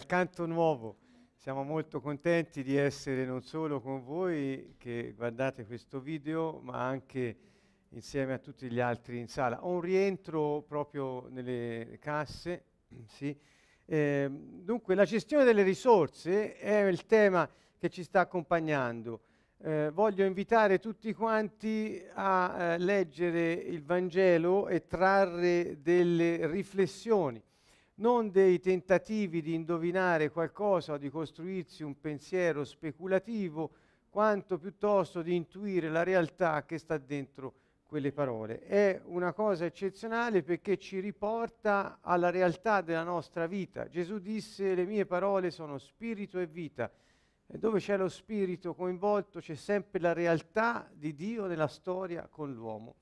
al canto nuovo. Siamo molto contenti di essere non solo con voi che guardate questo video, ma anche insieme a tutti gli altri in sala. Ho un rientro proprio nelle casse. Sì. Eh, dunque, la gestione delle risorse è il tema che ci sta accompagnando. Eh, voglio invitare tutti quanti a eh, leggere il Vangelo e trarre delle riflessioni non dei tentativi di indovinare qualcosa o di costruirsi un pensiero speculativo, quanto piuttosto di intuire la realtà che sta dentro quelle parole. È una cosa eccezionale perché ci riporta alla realtà della nostra vita. Gesù disse le mie parole sono spirito e vita. E dove c'è lo spirito coinvolto c'è sempre la realtà di Dio nella storia con l'uomo.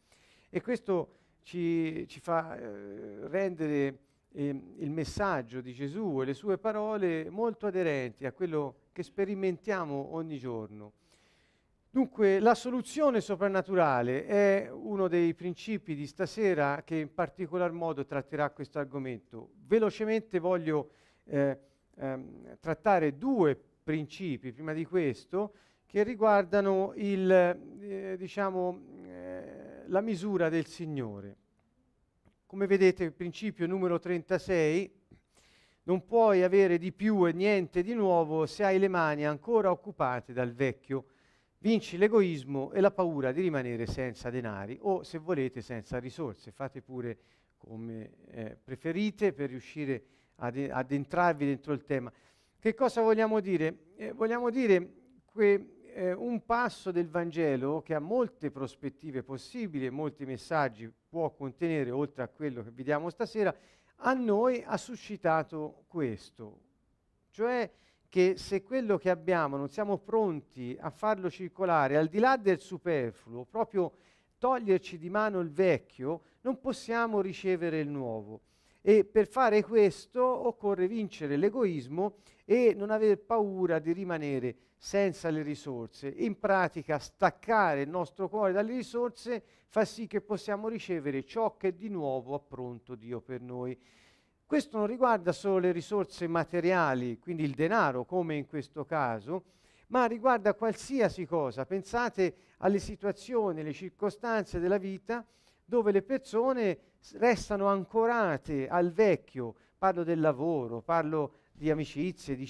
E questo ci, ci fa eh, rendere eh, il messaggio di Gesù e le sue parole molto aderenti a quello che sperimentiamo ogni giorno. Dunque, la soluzione soprannaturale è uno dei principi di stasera che in particolar modo tratterà questo argomento. Velocemente voglio eh, ehm, trattare due principi prima di questo che riguardano il, eh, diciamo, eh, la misura del Signore. Come vedete il principio numero 36, non puoi avere di più e niente di nuovo se hai le mani ancora occupate dal vecchio. Vinci l'egoismo e la paura di rimanere senza denari o, se volete, senza risorse. Fate pure come eh, preferite per riuscire ad, ad, entrarvi dentro il tema. Che cosa vogliamo dire? Eh, vogliamo dire che eh, un passo del Vangelo che ha molte prospettive possibili molti messaggi può contenere, oltre a quello che vediamo stasera, a noi ha suscitato questo, cioè che se quello che abbiamo non siamo pronti a farlo circolare, al di là del superfluo, proprio toglierci di mano il vecchio, non possiamo ricevere il nuovo. E per fare questo occorre vincere l'egoismo e non aver paura di rimanere senza le risorse. In pratica staccare il nostro cuore dalle risorse fa sì che possiamo ricevere ciò che di nuovo ha pronto Dio per noi. Questo non riguarda solo le risorse materiali, quindi il denaro come in questo caso, ma riguarda qualsiasi cosa. Pensate alle situazioni, alle circostanze della vita dove le persone restano ancorate al vecchio, parlo del lavoro, parlo di amicizie, di,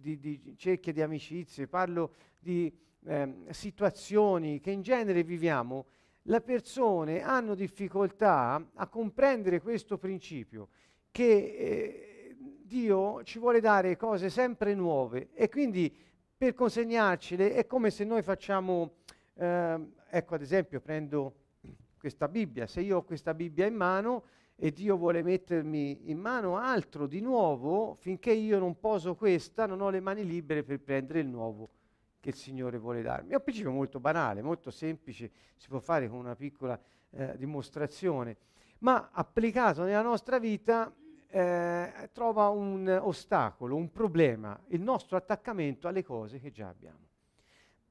di, di cerchie di amicizie, parlo di eh, situazioni che in genere viviamo, le persone hanno difficoltà a comprendere questo principio, che eh, Dio ci vuole dare cose sempre nuove e quindi per consegnarcele è come se noi facciamo, eh, ecco ad esempio prendo questa Bibbia, se io ho questa Bibbia in mano, e Dio vuole mettermi in mano altro di nuovo, finché io non poso questa, non ho le mani libere per prendere il nuovo che il Signore vuole darmi. È un principio molto banale, molto semplice, si può fare con una piccola eh, dimostrazione, ma applicato nella nostra vita eh, trova un ostacolo, un problema, il nostro attaccamento alle cose che già abbiamo,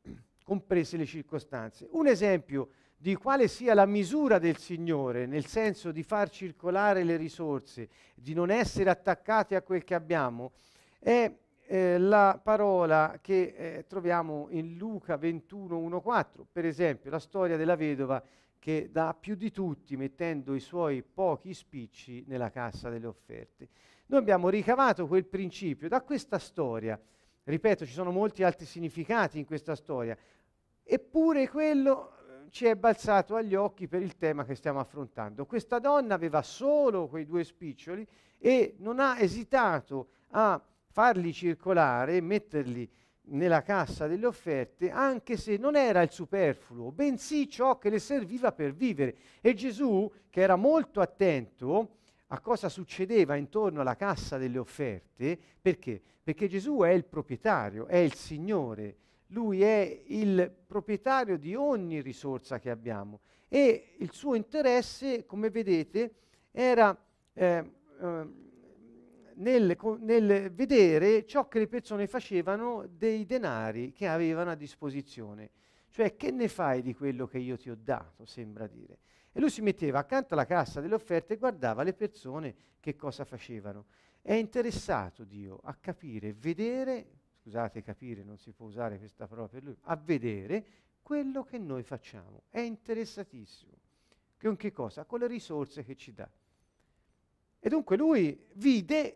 comprese le circostanze. Un esempio di quale sia la misura del Signore, nel senso di far circolare le risorse, di non essere attaccati a quel che abbiamo, è eh, la parola che eh, troviamo in Luca 21.1.4, per esempio la storia della vedova che dà più di tutti mettendo i suoi pochi spicci nella cassa delle offerte. Noi abbiamo ricavato quel principio da questa storia, ripeto ci sono molti altri significati in questa storia, eppure quello ci è balzato agli occhi per il tema che stiamo affrontando. Questa donna aveva solo quei due spiccioli e non ha esitato a farli circolare, metterli nella cassa delle offerte, anche se non era il superfluo, bensì ciò che le serviva per vivere. E Gesù, che era molto attento a cosa succedeva intorno alla cassa delle offerte, perché? Perché Gesù è il proprietario, è il Signore lui è il proprietario di ogni risorsa che abbiamo e il suo interesse, come vedete, era eh, eh, nel, nel, vedere ciò che le persone facevano dei denari che avevano a disposizione. Cioè, che ne fai di quello che io ti ho dato, sembra dire. E lui si metteva accanto alla cassa delle offerte e guardava le persone che cosa facevano. È interessato Dio a capire, vedere scusate capire, non si può usare questa parola per lui, a vedere quello che noi facciamo. È interessatissimo. Con che cosa? Con le risorse che ci dà. E dunque lui vide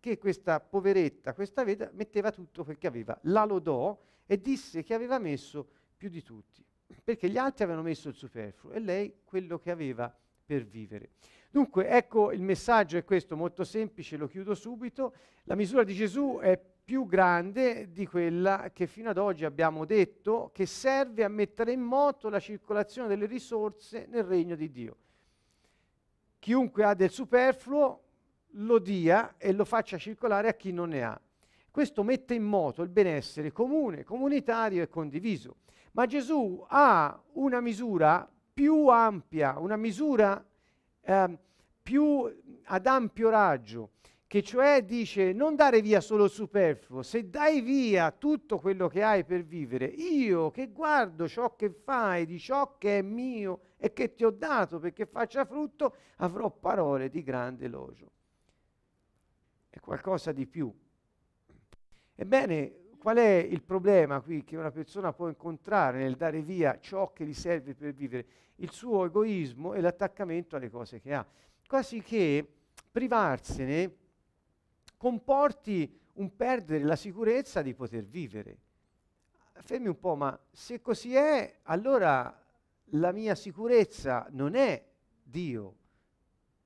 che questa poveretta, questa veda, metteva tutto quel che aveva, la lodò e disse che aveva messo più di tutti, perché gli altri avevano messo il superfluo e lei quello che aveva per vivere. Dunque, ecco il messaggio è questo, molto semplice, lo chiudo subito. La misura di Gesù è più grande di quella che fino ad oggi abbiamo detto che serve a mettere in moto la circolazione delle risorse nel regno di Dio. Chiunque ha del superfluo lo dia e lo faccia circolare a chi non ne ha. Questo mette in moto il benessere comune, comunitario e condiviso. Ma Gesù ha una misura più ampia, una misura eh, più ad ampio raggio, che cioè dice non dare via solo il superfluo, se dai via tutto quello che hai per vivere, io che guardo ciò che fai, di ciò che è mio e che ti ho dato perché faccia frutto, avrò parole di grande elogio. È qualcosa di più. Ebbene, qual è il problema qui che una persona può incontrare nel dare via ciò che gli serve per vivere? Il suo egoismo e l'attaccamento alle cose che ha. Quasi che privarsene comporti un perdere la sicurezza di poter vivere. Fermi un po', ma se così è, allora la mia sicurezza non è Dio,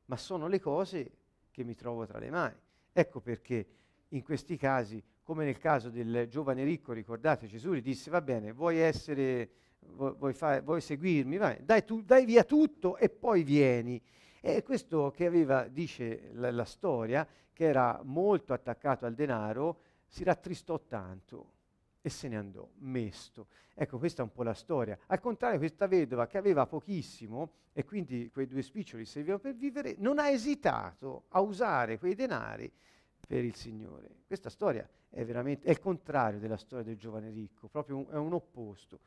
ma sono le cose che mi trovo tra le mani. Ecco perché in questi casi, come nel caso del giovane ricco, ricordate, Gesù gli disse, va bene, vuoi essere, vuoi, fare, vuoi seguirmi, vai, dai, tu, dai via tutto e poi vieni. E questo che aveva, dice la, la storia, che era molto attaccato al denaro, si rattristò tanto e se ne andò mesto. Ecco, questa è un po' la storia. Al contrario, questa vedova che aveva pochissimo e quindi quei due spiccioli servivano per vivere, non ha esitato a usare quei denari per il Signore. Questa storia è veramente è il contrario della storia del giovane ricco, proprio un, è un opposto.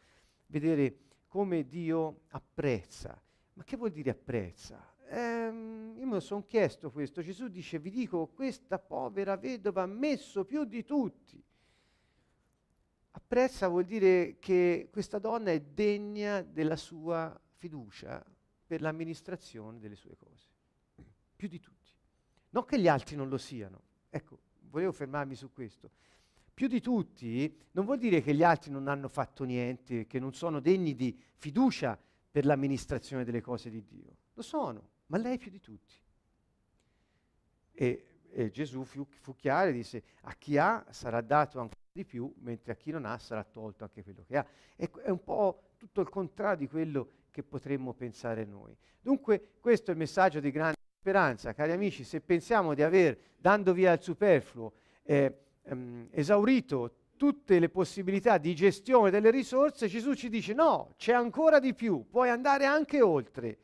Vedere come Dio apprezza. Ma che vuol dire apprezza? ehm, io mi sono chiesto questo, Gesù dice, vi dico, questa povera vedova ha messo più di tutti. Apprezza vuol dire che questa donna è degna della sua fiducia per l'amministrazione delle sue cose, più di tutti. Non che gli altri non lo siano, ecco, volevo fermarmi su questo. Più di tutti non vuol dire che gli altri non hanno fatto niente, che non sono degni di fiducia per l'amministrazione delle cose di Dio. Lo sono ma lei più di tutti. E, e Gesù fu, fu, chiaro e disse, a chi ha sarà dato ancora di più, mentre a chi non ha sarà tolto anche quello che ha. E, è un po' tutto il contrario di quello che potremmo pensare noi. Dunque questo è il messaggio di grande speranza, cari amici, se pensiamo di aver, dando via al superfluo, eh, ehm, esaurito tutte le possibilità di gestione delle risorse, Gesù ci dice no, c'è ancora di più, puoi andare anche oltre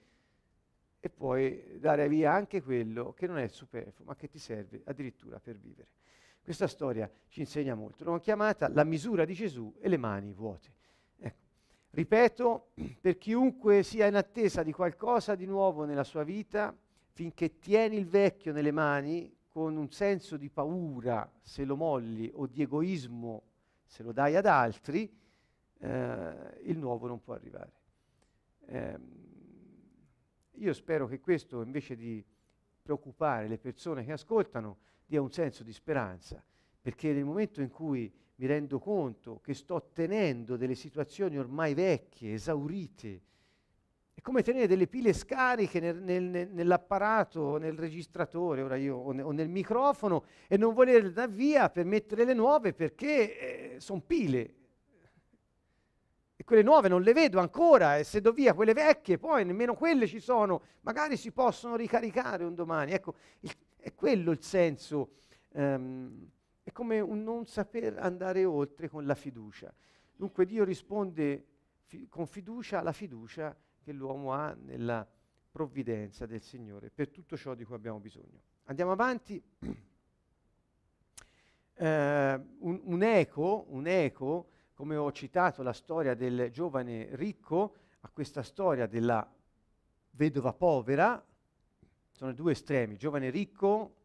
e poi dare via anche quello che non è superfluo, ma che ti serve addirittura per vivere. Questa storia ci insegna molto. L'ho chiamata la misura di Gesù e le mani vuote. Ecco. Ripeto, per chiunque sia in attesa di qualcosa di nuovo nella sua vita, finché tieni il vecchio nelle mani, con un senso di paura se lo molli o di egoismo se lo dai ad altri, eh, il nuovo non può arrivare. Eh, io spero che questo, invece di preoccupare le persone che ascoltano, dia un senso di speranza, perché nel momento in cui mi rendo conto che sto tenendo delle situazioni ormai vecchie, esaurite, è come tenere delle pile scariche nel, nel, nell'apparato, nel registratore io, o, ne, o, nel microfono e non volerle dar via per mettere le nuove perché eh, sono pile, e quelle nuove non le vedo ancora e se do via quelle vecchie poi nemmeno quelle ci sono, magari si possono ricaricare un domani. Ecco, il, è quello il senso, ehm, è come un non saper andare oltre con la fiducia. Dunque Dio risponde fi- con fiducia alla fiducia che l'uomo ha nella provvidenza del Signore per tutto ciò di cui abbiamo bisogno. Andiamo avanti. Eh, un, un eco, un eco come ho citato la storia del giovane ricco a questa storia della vedova povera, sono due estremi, il giovane ricco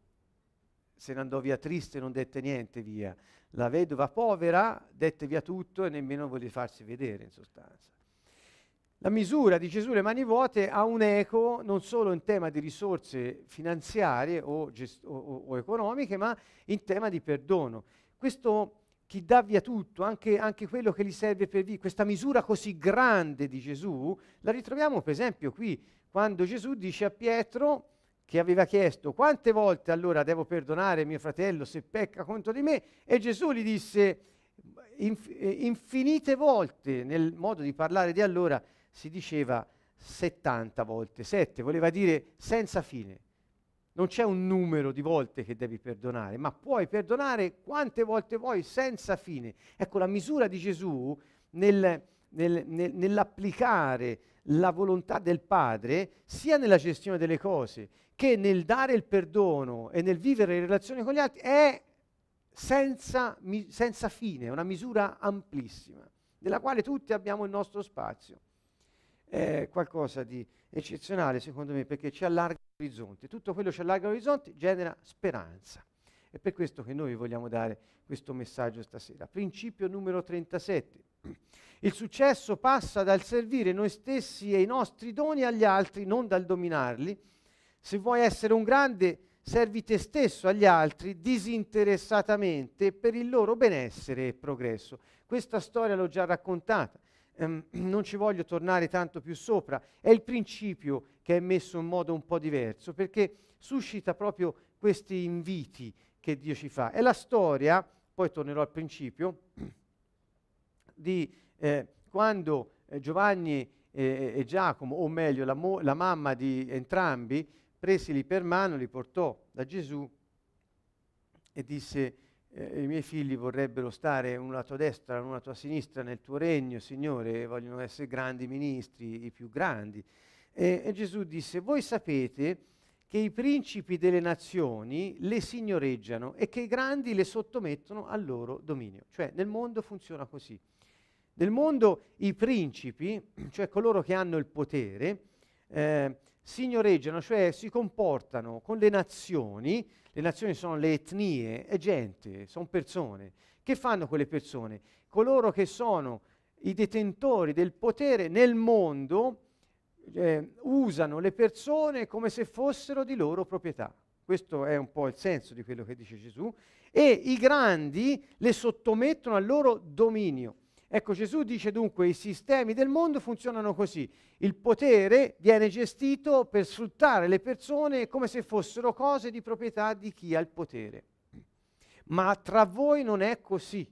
se ne andò via triste non dette niente via, la vedova povera dette via tutto e nemmeno volle farsi vedere in sostanza. La misura di Gesù le mani vuote ha un eco non solo in tema di risorse finanziarie o, gest- o, o economiche, ma in tema di perdono. Questo chi dà via tutto, anche, anche quello che gli serve per via, questa misura così grande di Gesù, la ritroviamo per esempio qui, quando Gesù dice a Pietro, che aveva chiesto quante volte allora devo perdonare mio fratello se pecca contro di me e Gesù gli disse inf- infinite volte nel modo di parlare di allora si diceva 70 volte, 7 voleva dire senza fine. Non c'è un numero di volte che devi perdonare, ma puoi perdonare quante volte vuoi senza fine. Ecco, la misura di Gesù nel, nel, nel, nell'applicare la volontà del Padre sia nella gestione delle cose che nel dare il perdono e nel vivere in relazione con gli altri è senza, mi, senza fine, è una misura amplissima, nella quale tutti abbiamo il nostro spazio. È qualcosa di eccezionale secondo me perché ci allarga orizzonti. Tutto quello che allarga orizzonti genera speranza. È per questo che noi vogliamo dare questo messaggio stasera. Principio numero 37. Il successo passa dal servire noi stessi e i nostri doni agli altri, non dal dominarli. Se vuoi essere un grande, servi te stesso agli altri disinteressatamente per il loro benessere e progresso. Questa storia l'ho già raccontata ehm, non ci voglio tornare tanto più sopra, è il principio che è messo in modo un po' diverso, perché suscita proprio questi inviti che Dio ci fa. È la storia, poi tornerò al principio, di eh, quando eh, Giovanni eh, e Giacomo, o meglio la, mo- la mamma di entrambi, presili per mano, li portò da Gesù e disse eh, i miei figli vorrebbero stare una tua destra, una tua sinistra nel tuo regno, Signore, vogliono essere grandi ministri, i più grandi. E, e Gesù disse, voi sapete che i principi delle nazioni le signoreggiano e che i grandi le sottomettono al loro dominio. Cioè nel mondo funziona così. Nel mondo i principi, cioè coloro che hanno il potere, eh, signoreggiano, cioè si comportano con le nazioni le nazioni sono le etnie, è gente, sono persone. Che fanno quelle persone? Coloro che sono i detentori del potere nel mondo eh, usano le persone come se fossero di loro proprietà. Questo è un po' il senso di quello che dice Gesù. E i grandi le sottomettono al loro dominio. Ecco, Gesù dice dunque i sistemi del mondo funzionano così. Il potere viene gestito per sfruttare le persone come se fossero cose di proprietà di chi ha il potere. Ma tra voi non è così.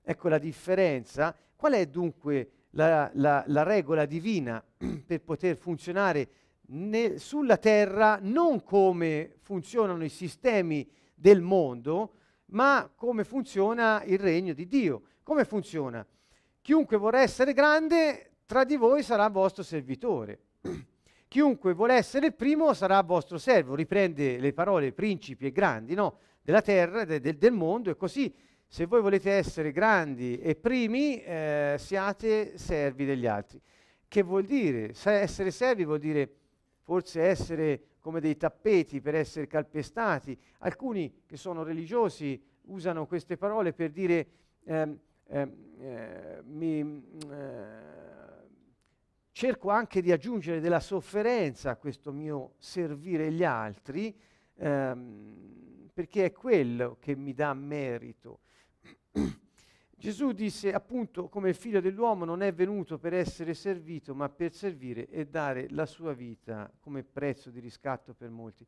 Ecco la differenza. Qual è dunque la, la, la regola divina per poter funzionare ne, sulla terra non come funzionano i sistemi del mondo, ma come funziona il regno di Dio? Come funziona? Chiunque vorrà essere grande, tra di voi sarà vostro servitore. Chiunque vuole essere il primo sarà vostro servo. Riprende le parole principi e grandi, no? Della terra, de, de, del mondo e così. Se voi volete essere grandi e primi, eh, siate servi degli altri. Che vuol dire? Sa- essere servi vuol dire forse essere come dei tappeti per essere calpestati. Alcuni che sono religiosi usano queste parole per dire... Ehm, eh, eh, mi, mm, eh, cerco anche di aggiungere della sofferenza a questo mio servire gli altri, ehm, perché è quello che mi dà merito. Gesù disse appunto come il figlio dell'uomo non è venuto per essere servito, ma per servire e dare la sua vita come prezzo di riscatto per molti.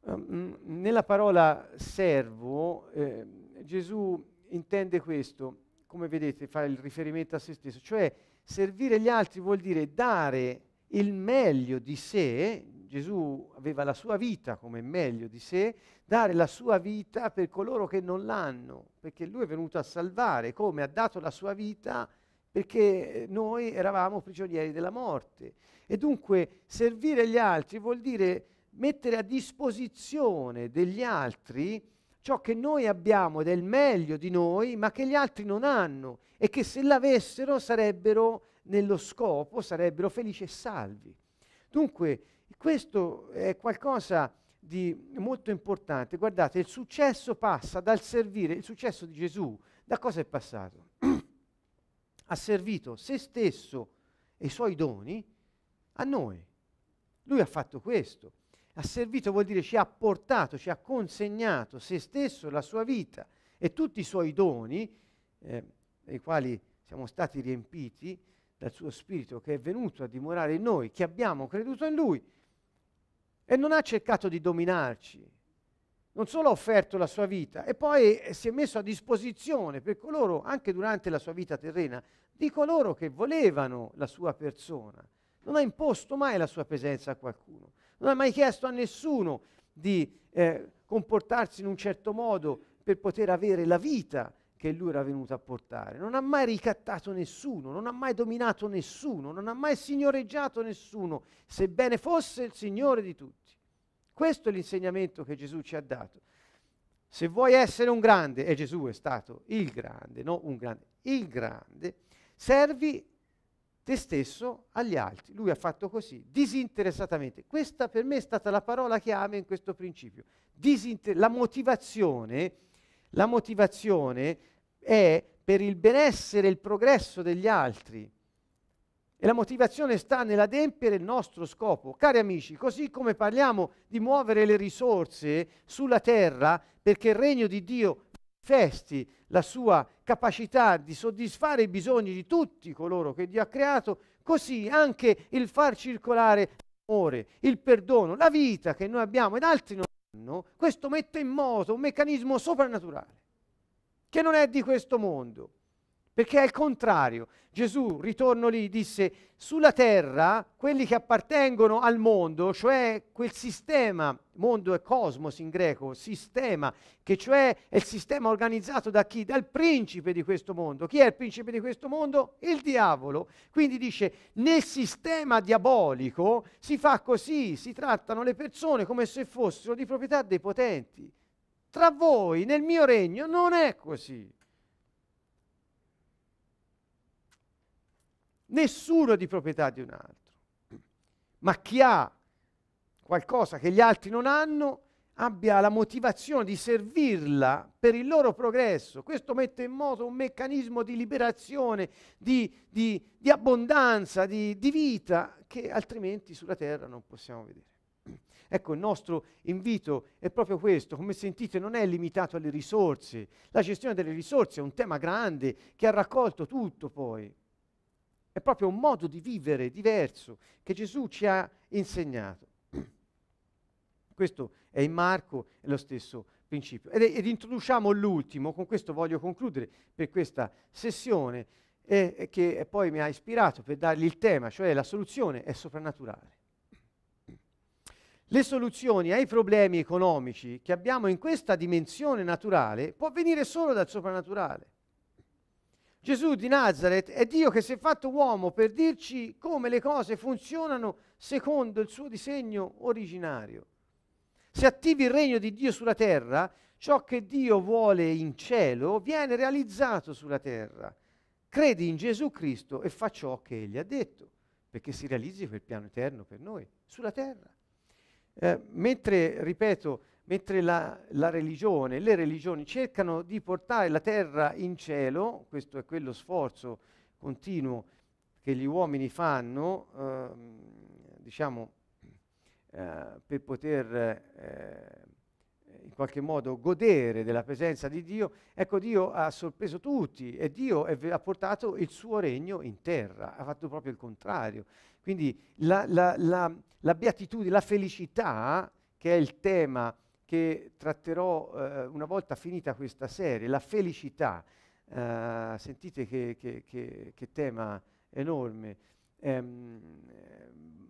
Um, nella parola servo eh, Gesù intende questo, come vedete, fa il riferimento a se stesso, cioè servire gli altri vuol dire dare il meglio di sé, Gesù aveva la sua vita come meglio di sé, dare la sua vita per coloro che non l'hanno, perché lui è venuto a salvare, come ha dato la sua vita perché noi eravamo prigionieri della morte. E dunque servire gli altri vuol dire mettere a disposizione degli altri ciò che noi abbiamo del meglio di noi, ma che gli altri non hanno e che se l'avessero sarebbero nello scopo, sarebbero felici e salvi. Dunque, questo è qualcosa di molto importante. Guardate, il successo passa dal servire, il successo di Gesù, da cosa è passato? ha servito se stesso e i suoi doni a noi. Lui ha fatto questo. Ha servito vuol dire ci ha portato, ci ha consegnato se stesso, la sua vita e tutti i suoi doni, eh, dei quali siamo stati riempiti dal suo Spirito che è venuto a dimorare in noi, che abbiamo creduto in Lui. E non ha cercato di dominarci, non solo ha offerto la sua vita, e poi si è messo a disposizione per coloro, anche durante la sua vita terrena, di coloro che volevano la sua persona. Non ha imposto mai la sua presenza a qualcuno. Non ha mai chiesto a nessuno di eh, comportarsi in un certo modo per poter avere la vita che lui era venuto a portare. Non ha mai ricattato nessuno, non ha mai dominato nessuno, non ha mai signoreggiato nessuno, sebbene fosse il Signore di tutti. Questo è l'insegnamento che Gesù ci ha dato. Se vuoi essere un grande, e Gesù è stato il grande, non un grande, il grande, servi te stesso agli altri. Lui ha fatto così, disinteressatamente. Questa per me è stata la parola chiave in questo principio. Disinter- la, motivazione, la motivazione è per il benessere e il progresso degli altri. E la motivazione sta nell'adempiere il nostro scopo. Cari amici, così come parliamo di muovere le risorse sulla terra perché il regno di Dio manifesti la sua capacità di soddisfare i bisogni di tutti coloro che Dio ha creato, così anche il far circolare l'amore, il perdono, la vita che noi abbiamo ed altri non hanno, questo mette in moto un meccanismo soprannaturale che non è di questo mondo. Perché è il contrario. Gesù, ritorno lì, disse, sulla terra quelli che appartengono al mondo, cioè quel sistema, mondo è cosmos in greco, sistema, che cioè è il sistema organizzato da chi? Dal principe di questo mondo. Chi è il principe di questo mondo? Il diavolo. Quindi dice, nel sistema diabolico si fa così, si trattano le persone come se fossero di proprietà dei potenti. Tra voi, nel mio regno, non è così. Nessuno è di proprietà di un altro, ma chi ha qualcosa che gli altri non hanno abbia la motivazione di servirla per il loro progresso. Questo mette in moto un meccanismo di liberazione, di, di, di abbondanza, di, di vita che altrimenti sulla terra non possiamo vedere. Ecco, il nostro invito è proprio questo, come sentite non è limitato alle risorse, la gestione delle risorse è un tema grande che ha raccolto tutto poi, è proprio un modo di vivere diverso che Gesù ci ha insegnato. Questo è in Marco, è lo stesso principio. Ed, ed introduciamo l'ultimo, con questo voglio concludere per questa sessione, eh, che poi mi ha ispirato per dargli il tema, cioè la soluzione è soprannaturale. Le soluzioni ai problemi economici che abbiamo in questa dimensione naturale può venire solo dal soprannaturale. Gesù di Nazareth è Dio che si è fatto uomo per dirci come le cose funzionano secondo il suo disegno originario. Se attivi il regno di Dio sulla terra, ciò che Dio vuole in cielo viene realizzato sulla terra. Credi in Gesù Cristo e fa ciò che Egli ha detto, perché si realizzi quel piano eterno per noi, sulla terra. Eh, mentre, ripeto, mentre la, la, religione, le religioni cercano di portare la terra in cielo, questo è quello sforzo continuo che gli uomini fanno, ehm, diciamo, eh, per poter eh, in qualche modo godere della presenza di Dio, ecco Dio ha sorpreso tutti e Dio è, ha portato il suo regno in terra, ha fatto proprio il contrario. Quindi la, la, la beatitudine, la felicità, che è il tema che tratterò eh, una volta finita questa serie, la felicità. Eh, sentite che, che, che, che, tema enorme. Ehm,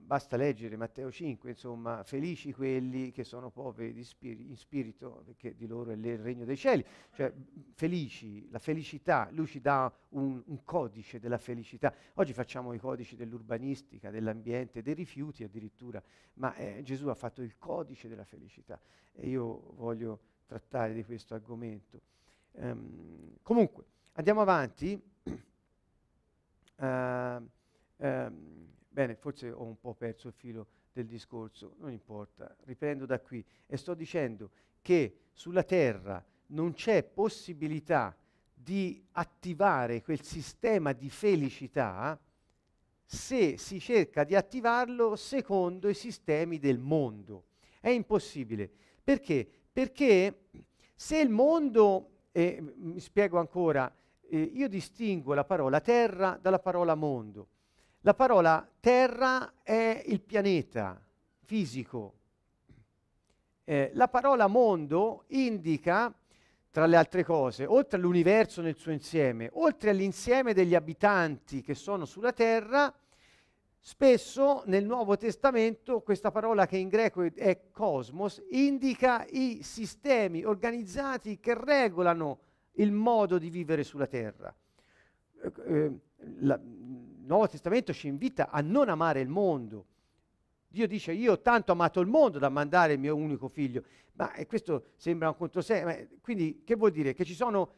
basta leggere Matteo 5, insomma, felici quelli che sono poveri di spiri- in spirito, perché di loro è il regno dei cieli, cioè felici, la felicità, lui ci dà un, un codice della felicità. Oggi facciamo i codici dell'urbanistica, dell'ambiente, dei rifiuti addirittura, ma eh, Gesù ha fatto il codice della felicità e io voglio trattare di questo argomento. Um, comunque, andiamo avanti. Uh, um, Bene, forse ho un po' perso il filo del discorso, non importa, riprendo da qui e sto dicendo che sulla Terra non c'è possibilità di attivare quel sistema di felicità se si cerca di attivarlo secondo i sistemi del mondo. È impossibile. Perché? Perché se il mondo, eh, mi spiego ancora, eh, io distingo la parola terra dalla parola mondo. La parola terra è il pianeta fisico. Eh, la parola mondo indica, tra le altre cose, oltre all'universo nel suo insieme, oltre all'insieme degli abitanti che sono sulla terra, Spesso nel Nuovo Testamento questa parola che in greco è cosmos indica i sistemi organizzati che regolano il modo di vivere sulla terra. Eh, eh la, Nuovo Testamento ci invita a non amare il mondo. Dio dice io ho tanto amato il mondo da mandare il mio unico figlio, ma eh, questo sembra un controsenso. Eh, quindi che vuol dire? Che ci sono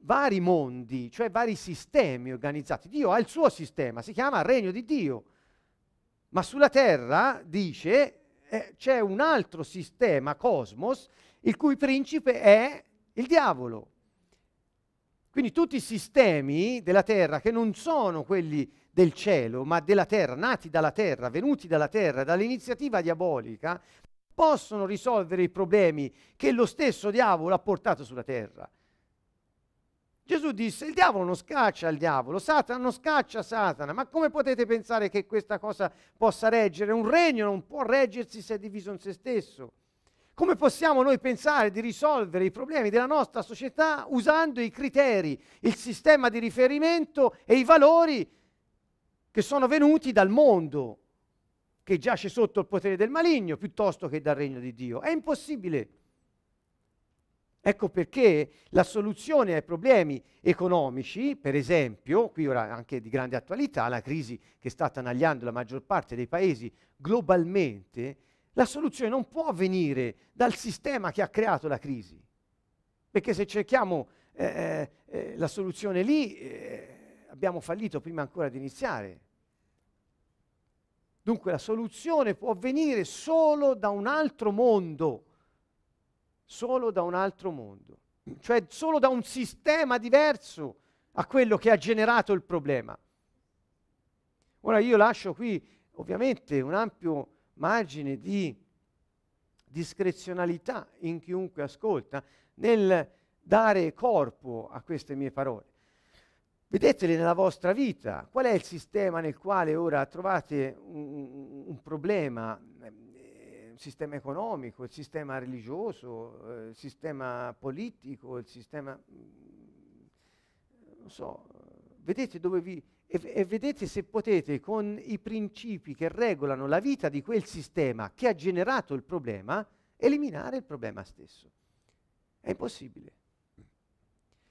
vari mondi, cioè vari sistemi organizzati. Dio ha il suo sistema, si chiama regno di Dio, ma sulla terra, dice, eh, c'è un altro sistema, cosmos, il cui principe è il diavolo. Quindi tutti i sistemi della terra che non sono quelli del cielo, ma della terra, nati dalla terra, venuti dalla terra, dall'iniziativa diabolica, possono risolvere i problemi che lo stesso diavolo ha portato sulla terra. Gesù disse, il diavolo non scaccia il diavolo, Satana non scaccia Satana, ma come potete pensare che questa cosa possa reggere? Un regno non può reggersi se è diviso in se stesso. Come possiamo noi pensare di risolvere i problemi della nostra società usando i criteri, il sistema di riferimento e i valori che sono venuti dal mondo, che giace sotto il potere del maligno piuttosto che dal regno di Dio? È impossibile. Ecco perché la soluzione ai problemi economici, per esempio, qui ora anche di grande attualità, la crisi che sta attanagliando la maggior parte dei paesi globalmente, la soluzione non può venire dal sistema che ha creato la crisi, perché se cerchiamo eh, eh, eh, la soluzione lì eh, abbiamo fallito prima ancora di iniziare. Dunque la soluzione può venire solo da un altro mondo, solo da un altro mondo, cioè solo da un sistema diverso a quello che ha generato il problema. Ora io lascio qui ovviamente un ampio margine di discrezionalità in chiunque ascolta nel dare corpo a queste mie parole. Vedetele nella vostra vita, qual è il sistema nel quale ora trovate un, un problema, eh, il sistema economico, il sistema religioso, eh, il sistema politico, il sistema... Mm, non so, vedete dove vi e, e vedete se potete con i principi che regolano la vita di quel sistema che ha generato il problema, eliminare il problema stesso. È impossibile.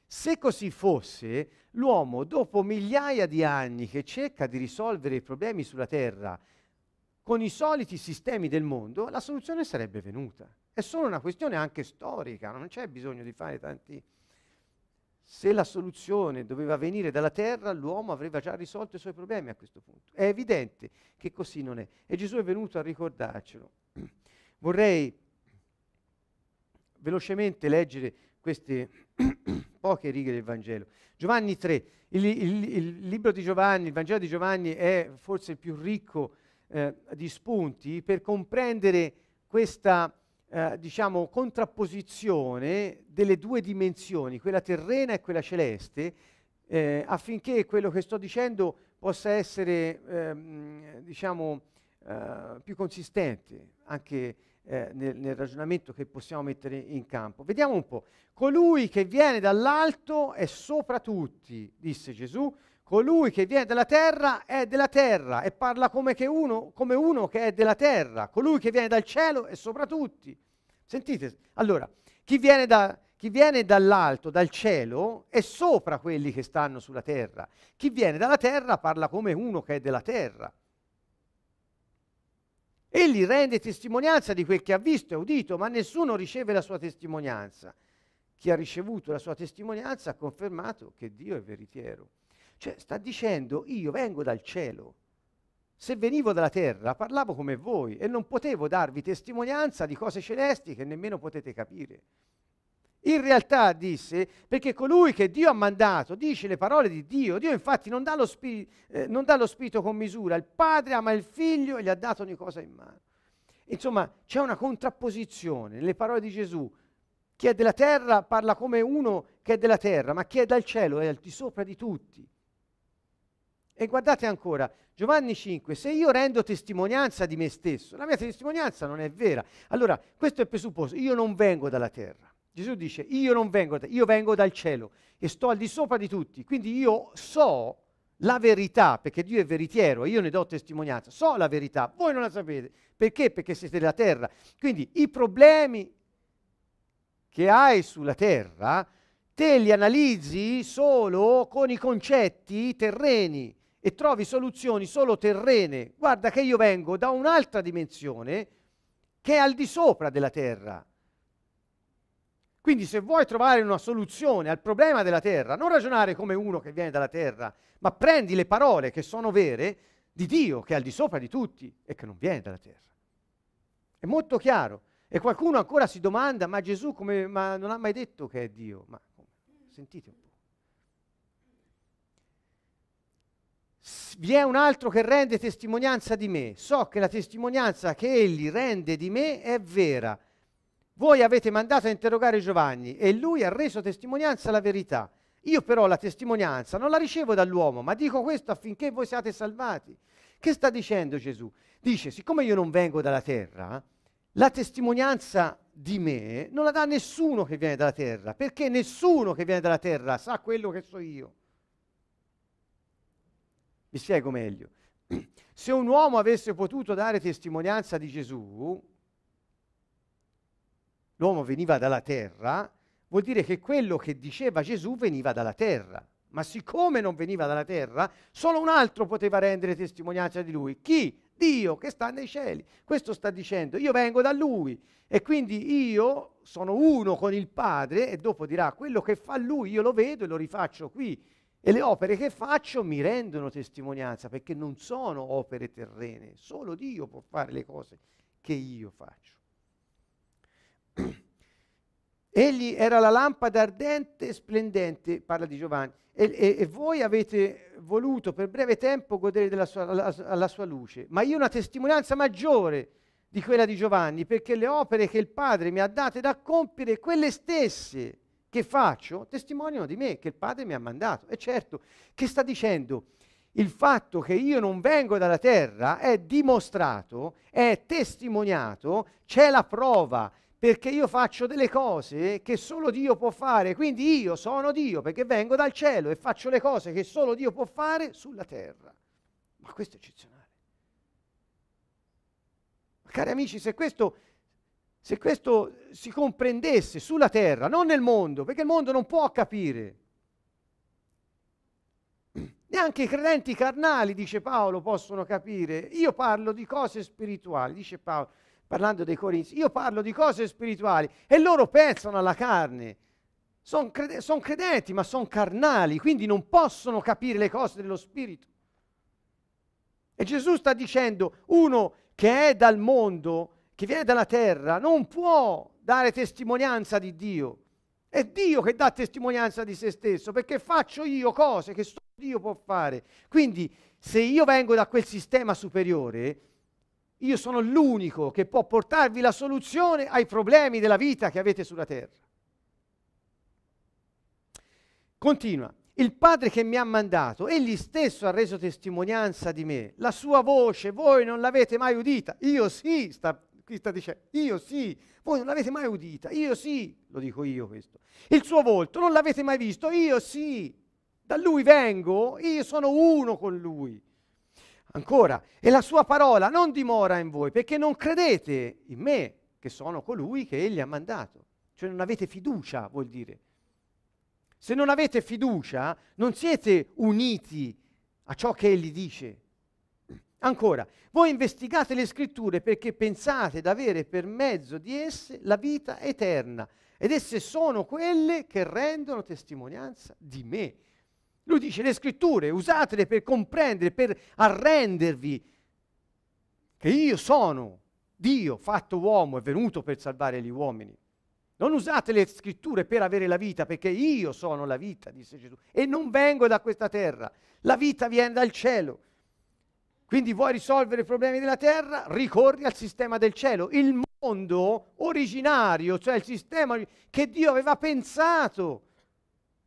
Se così fosse, l'uomo dopo migliaia di anni che cerca di risolvere i problemi sulla Terra con i soliti sistemi del mondo, la soluzione sarebbe venuta. È solo una questione anche storica, non c'è bisogno di fare tanti se la soluzione doveva venire dalla terra, l'uomo avrebbe già risolto i suoi problemi a questo punto. È evidente che così non è. E Gesù è venuto a ricordarcelo. Vorrei velocemente leggere queste poche righe del Vangelo. Giovanni 3, il, il, il, libro di Giovanni, il Vangelo di Giovanni è forse il più ricco eh, di spunti per comprendere questa eh, diciamo, contrapposizione delle due dimensioni, quella terrena e quella celeste, eh, affinché quello che sto dicendo possa essere ehm, diciamo, eh, più consistente anche eh, nel, nel, ragionamento che possiamo mettere in campo. Vediamo un po'. Colui che viene dall'alto è sopra tutti, disse Gesù, Colui che viene dalla terra è della terra e parla come, che uno, come uno che è della terra. Colui che viene dal cielo è sopra tutti. Sentite, allora, chi viene, da, chi viene dall'alto, dal cielo, è sopra quelli che stanno sulla terra. Chi viene dalla terra parla come uno che è della terra. Egli rende testimonianza di quel che ha visto e udito, ma nessuno riceve la sua testimonianza. Chi ha ricevuto la sua testimonianza ha confermato che Dio è veritiero. Cioè sta dicendo io vengo dal cielo. Se venivo dalla terra parlavo come voi e non potevo darvi testimonianza di cose celesti che nemmeno potete capire. In realtà disse, perché colui che Dio ha mandato dice le parole di Dio, Dio infatti non dà lo, spiri- eh, non dà lo spirito con misura, il padre ama il figlio e gli ha dato ogni cosa in mano. Insomma, c'è una contrapposizione nelle parole di Gesù. Chi è della terra parla come uno che è della terra, ma chi è dal cielo è al di sopra di tutti. E guardate ancora, Giovanni 5, se io rendo testimonianza di me stesso, la mia testimonianza non è vera. Allora, questo è il presupposto, io non vengo dalla terra. Gesù dice, io non vengo da te, io vengo dal cielo e sto al di sopra di tutti, quindi io so la verità, perché Dio è veritiero e io ne do testimonianza, so la verità, voi non la sapete, perché? Perché siete della terra. Quindi i problemi che hai sulla terra, te li analizzi solo con i concetti terreni, e trovi soluzioni solo terrene. Guarda che io vengo da un'altra dimensione che è al di sopra della Terra. Quindi se vuoi trovare una soluzione al problema della Terra, non ragionare come uno che viene dalla Terra, ma prendi le parole che sono vere di Dio che è al di sopra di tutti e che non viene dalla Terra. È molto chiaro. E qualcuno ancora si domanda, ma Gesù come, ma non ha mai detto che è Dio? Ma sentite un po'. vi è un altro che rende testimonianza di me. So che la testimonianza che egli rende di me è vera. Voi avete mandato a interrogare Giovanni e lui ha reso testimonianza la verità. Io però la testimonianza non la ricevo dall'uomo, ma dico questo affinché voi siate salvati. Che sta dicendo Gesù? Dice, siccome io non vengo dalla terra, la testimonianza di me non la dà nessuno che viene dalla terra, perché nessuno che viene dalla terra sa quello che so io. Mi spiego meglio. Se un uomo avesse potuto dare testimonianza di Gesù, l'uomo veniva dalla terra, vuol dire che quello che diceva Gesù veniva dalla terra. Ma siccome non veniva dalla terra, solo un altro poteva rendere testimonianza di lui. Chi? Dio che sta nei cieli. Questo sta dicendo, io vengo da lui e quindi io sono uno con il Padre e dopo dirà quello che fa lui io lo vedo e lo rifaccio qui e le opere che faccio mi rendono testimonianza perché non sono opere terrene, solo Dio può fare le cose che io faccio. Egli era la lampada ardente e splendente, parla di Giovanni, e, e, e voi avete voluto per breve tempo godere della sua, alla, alla sua luce, ma io ho una testimonianza maggiore di quella di Giovanni, perché le opere che il Padre mi ha date da compiere, quelle stesse che faccio testimoniano di me, che il Padre mi ha mandato. E certo, che sta dicendo? Il fatto che io non vengo dalla terra è dimostrato, è testimoniato, c'è la prova, perché io faccio delle cose che solo Dio può fare, quindi io sono Dio perché vengo dal cielo e faccio le cose che solo Dio può fare sulla terra. Ma questo è eccezionale. Cari amici, se questo se questo si comprendesse sulla terra, non nel mondo, perché il mondo non può capire. Neanche i credenti carnali, dice Paolo, possono capire. Io parlo di cose spirituali, dice Paolo, parlando dei Corinzi, io parlo di cose spirituali e loro pensano alla carne. Sono crede- son credenti, ma sono carnali, quindi non possono capire le cose dello spirito. E Gesù sta dicendo, uno che è dal mondo che viene dalla terra non può dare testimonianza di Dio. È Dio che dà testimonianza di se stesso, perché faccio io cose che solo Dio può fare. Quindi se io vengo da quel sistema superiore, io sono l'unico che può portarvi la soluzione ai problemi della vita che avete sulla terra. Continua. Il Padre che mi ha mandato, egli stesso ha reso testimonianza di me. La sua voce voi non l'avete mai udita. Io sì, sta qui sta dicendo, io sì, voi non l'avete mai udita, io sì, lo dico io questo. Il suo volto non l'avete mai visto, io sì, da lui vengo, io sono uno con lui. Ancora, e la sua parola non dimora in voi perché non credete in me, che sono colui che egli ha mandato. Cioè non avete fiducia, vuol dire. Se non avete fiducia, non siete uniti a ciò che egli dice. Ancora, voi investigate le scritture perché pensate di avere per mezzo di esse la vita eterna ed esse sono quelle che rendono testimonianza di me. Lui dice le scritture, usatele per comprendere, per arrendervi che io sono Dio fatto uomo, e venuto per salvare gli uomini. Non usate le scritture per avere la vita, perché io sono la vita, disse Gesù, e non vengo da questa terra. La vita viene dal cielo. Quindi vuoi risolvere i problemi della terra? Ricorri al sistema del cielo. Il mondo originario, cioè il sistema che Dio aveva pensato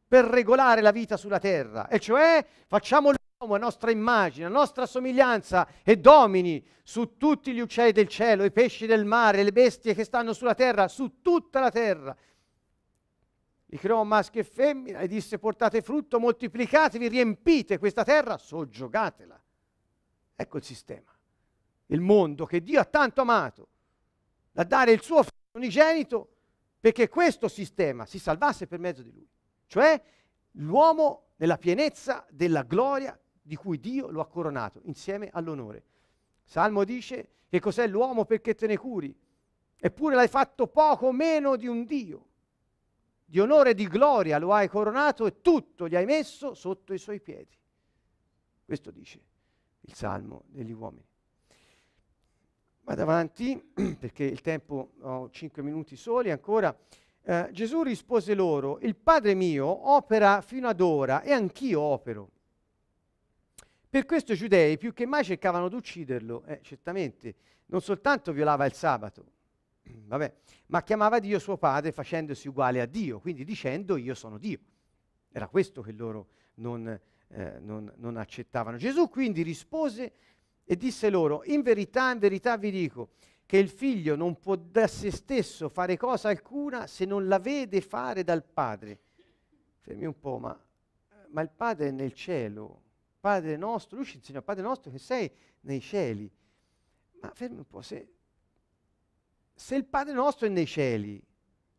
per regolare la vita sulla terra. E cioè facciamo l'uomo a nostra immagine, a nostra somiglianza e domini su tutti gli uccelli del cielo, i pesci del mare, le bestie che stanno sulla terra, su tutta la terra. Li creò maschio e femmina e disse portate frutto, moltiplicatevi, riempite questa terra, soggiogatela. Ecco il sistema. Il mondo che Dio ha tanto amato, da dare il suo figlio unigenito perché questo sistema si salvasse per mezzo di lui. Cioè l'uomo nella pienezza della gloria di cui Dio lo ha coronato insieme all'onore. Salmo dice che cos'è l'uomo perché te ne curi, eppure l'hai fatto poco meno di un Dio. Di onore e di gloria lo hai coronato e tutto gli hai messo sotto i suoi piedi. Questo dice il salmo degli uomini. Vado avanti perché il tempo ho 5 minuti soli ancora. Eh, Gesù rispose loro, il Padre mio opera fino ad ora e anch'io opero. Per questo i giudei più che mai cercavano di ucciderlo, eh, certamente, non soltanto violava il sabato, vabbè, ma chiamava Dio suo padre facendosi uguale a Dio, quindi dicendo io sono Dio. Era questo che loro non eh, non, non accettavano. Gesù quindi rispose e disse loro, in verità, in verità vi dico, che il figlio non può da se stesso fare cosa alcuna se non la vede fare dal padre. Fermi un po', ma, ma il padre è nel cielo, padre nostro, lui ci insegna, padre nostro che sei nei cieli. Ma fermi un po', se, se il padre nostro è nei cieli,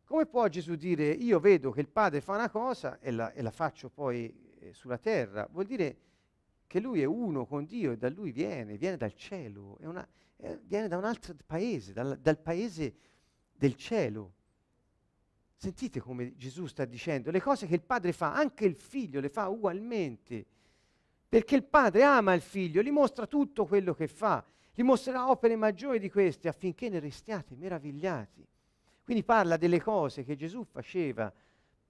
come può Gesù dire io vedo che il padre fa una cosa e la, e la faccio poi eh, sulla terra, vuol dire che lui è uno con Dio e da lui viene, viene dal cielo, una, eh, viene da un altro paese, dal, dal paese del cielo. Sentite come Gesù sta dicendo, le cose che il padre fa, anche il figlio le fa ugualmente, perché il padre ama il figlio, gli mostra tutto quello che fa, gli mostrerà opere maggiori di queste affinché ne restiate meravigliati. Quindi parla delle cose che Gesù faceva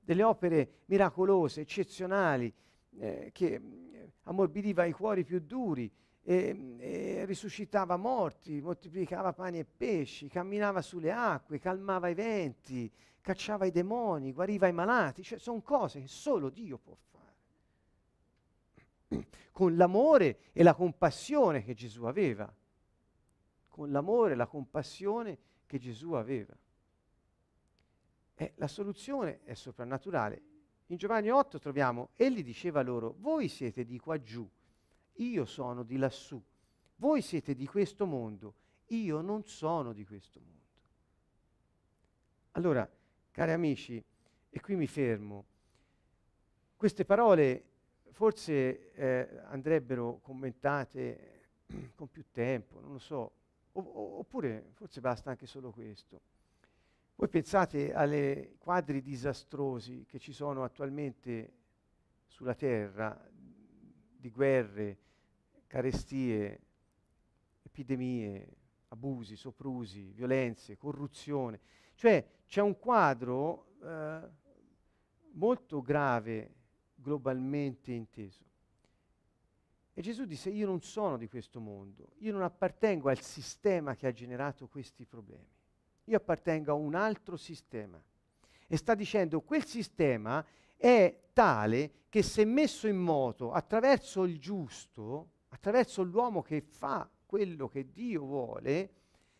delle opere miracolose, eccezionali, eh, che mm, ammorbidiva i cuori più duri, e, mm, e risuscitava morti, moltiplicava pani e pesci, camminava sulle acque, calmava i venti, cacciava i demoni, guariva i malati, cioè sono cose che solo Dio può fare. Con l'amore e la compassione che Gesù aveva, con l'amore e la compassione che Gesù aveva. Eh, la soluzione è soprannaturale. In Giovanni 8 troviamo, egli diceva loro, voi siete di qua giù, io sono di lassù, voi siete di questo mondo, io non sono di questo mondo. Allora, cari amici, e qui mi fermo, queste parole forse eh, andrebbero commentate eh, con più tempo, non lo so, o, oppure forse basta anche solo questo. Voi pensate ai quadri disastrosi che ci sono attualmente sulla Terra di guerre, carestie, epidemie, abusi, soprusi, violenze, corruzione. Cioè c'è un quadro eh, molto grave globalmente inteso. E Gesù disse, io non sono di questo mondo, io non appartengo al sistema che ha generato questi problemi io appartengo a un altro sistema. E sta dicendo quel sistema è tale che se messo in moto attraverso il giusto, attraverso l'uomo che fa quello che Dio vuole,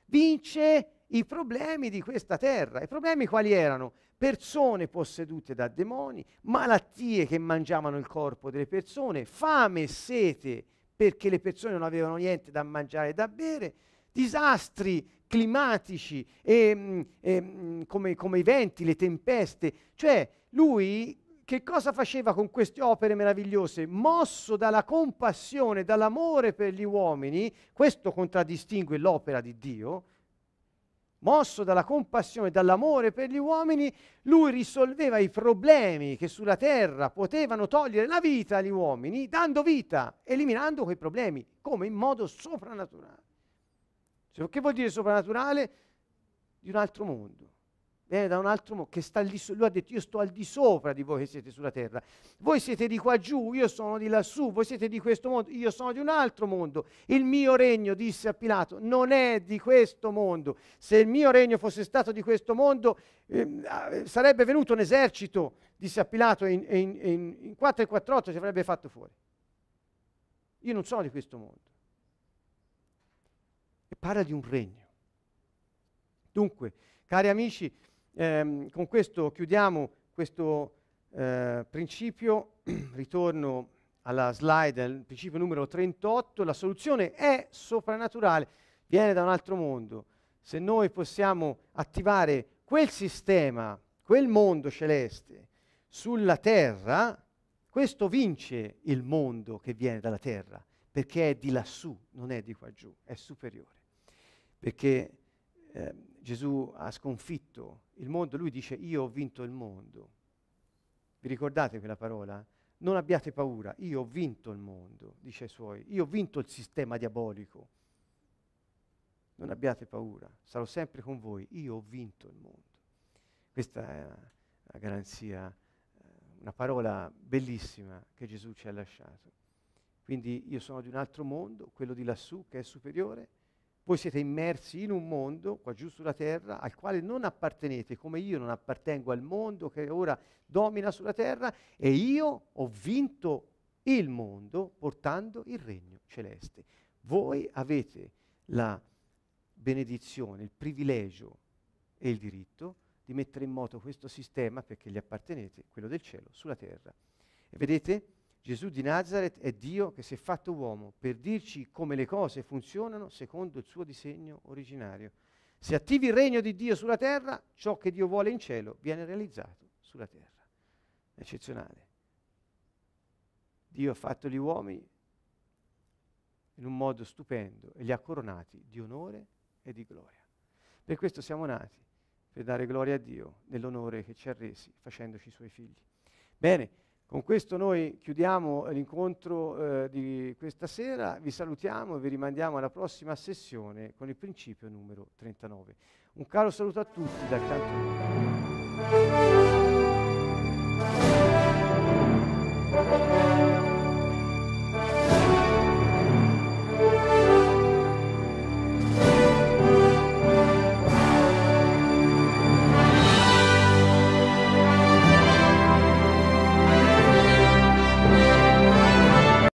vince i problemi di questa terra. I problemi quali erano? Persone possedute da demoni, malattie che mangiavano il corpo delle persone, fame e sete perché le persone non avevano niente da mangiare e da bere, disastri climatici, e, mm, e, mm, come, come i venti, le tempeste. Cioè lui che cosa faceva con queste opere meravigliose? Mosso dalla compassione, dall'amore per gli uomini, questo contraddistingue l'opera di Dio, mosso dalla compassione, dall'amore per gli uomini, lui risolveva i problemi che sulla terra potevano togliere la vita agli uomini, dando vita, eliminando quei problemi, come in modo soprannaturale. Cioè, che vuol dire soprannaturale? Di un altro mondo. Viene da un altro mondo che sta lì, sopra. lui ha detto io sto al di sopra di voi che siete sulla terra. Voi siete di qua giù, io sono di lassù, voi siete di questo mondo, io sono di un altro mondo. Il mio regno, disse a Pilato, non è di questo mondo. Se il mio regno fosse stato di questo mondo, eh, sarebbe venuto un esercito, disse a Pilato, in, in, in, in 4 e 4 8 ci avrebbe fatto fuori. Io non sono di questo mondo e parla di un regno. Dunque, cari amici, ehm, con questo chiudiamo questo eh, principio, ritorno alla slide, al principio numero 38, la soluzione è soprannaturale, viene da un altro mondo. Se noi possiamo attivare quel sistema, quel mondo celeste sulla terra, questo vince il mondo che viene dalla terra, perché è di lassù, non è di qua giù, è superiore perché eh, Gesù ha sconfitto il mondo, lui dice io ho vinto il mondo. Vi ricordate quella parola? Non abbiate paura, io ho vinto il mondo, dice ai suoi, io ho vinto il sistema diabolico. Non abbiate paura, sarò sempre con voi, io ho vinto il mondo. Questa è la garanzia, eh, una parola bellissima che Gesù ci ha lasciato. Quindi io sono di un altro mondo, quello di lassù che è superiore voi siete immersi in un mondo, qua giù sulla terra, al quale non appartenete, come io non appartengo al mondo che ora domina sulla terra, e io ho vinto il mondo portando il regno celeste. Voi avete la benedizione, il privilegio e il diritto di mettere in moto questo sistema, perché gli appartenete, quello del cielo, sulla terra. E vedete? Gesù di Nazareth è Dio che si è fatto uomo per dirci come le cose funzionano secondo il suo disegno originario. Se attivi il regno di Dio sulla terra, ciò che Dio vuole in cielo viene realizzato sulla terra. Eccezionale. Dio ha fatto gli uomini in un modo stupendo e li ha coronati di onore e di gloria. Per questo siamo nati, per dare gloria a Dio nell'onore che ci ha resi facendoci suoi figli. Bene, con questo noi chiudiamo eh, l'incontro eh, di questa sera, vi salutiamo e vi rimandiamo alla prossima sessione con il principio numero 39. Un caro saluto a tutti dal canto.